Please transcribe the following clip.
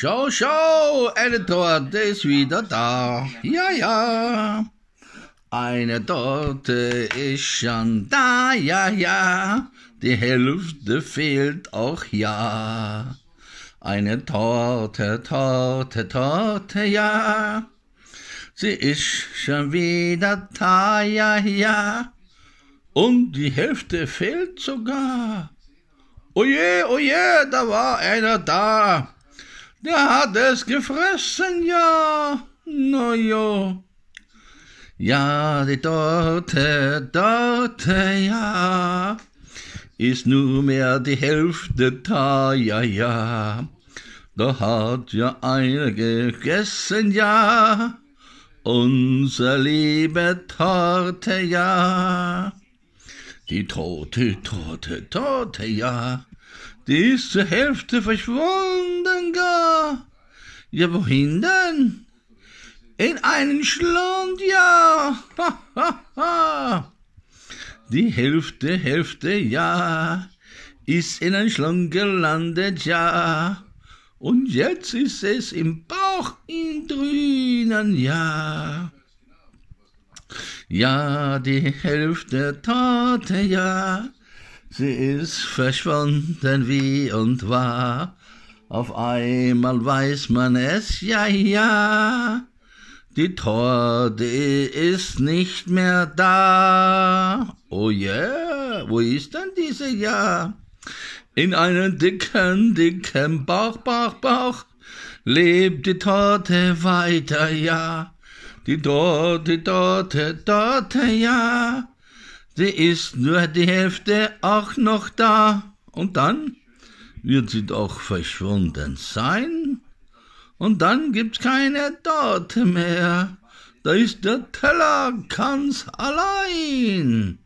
Schau, schau, eine Torte ist wieder da. Ja, ja. Eine Torte ist schon da, ja, ja. Die Hälfte fehlt auch ja. Eine Torte, Torte, Torte, ja. Sie ist schon wieder da, ja, ja. Und die Hälfte fehlt sogar. Oje, oje, da war einer da. Der hat es gefressen, ja. Na ja. Ja, die Torte, Torte, ja, ist nur mehr die Hälfte da, ja, ja. Da hat ja einer gegessen, ja, unser liebe Torte, ja. Die Torte, Torte, Torte, ja, die ist zur Hälfte verschwunden, ja. Ja, wohin denn? In einen Schlund, ja. Ha, ha, ha. Die Hälfte, Hälfte, ja, ist in einen Schlund gelandet, ja. Und jetzt ist es im Bauch in drinnen, ja. Ja, die Hälfte Torte, ja, sie ist verschwunden wie und war. Auf einmal weiß man es, ja, ja. Die Torte ist nicht mehr da. Oh yeah, wo ist denn diese Ja? In einem dicken, dicken Bauch, Bauch, Bauch lebt die Torte weiter, ja. Die Torte, Torte, Torte, ja. Die ist nur die Hälfte auch noch da. Und dann? wird sie doch verschwunden sein. Und dann gibt's keine Dorte mehr. Da ist der Teller ganz allein.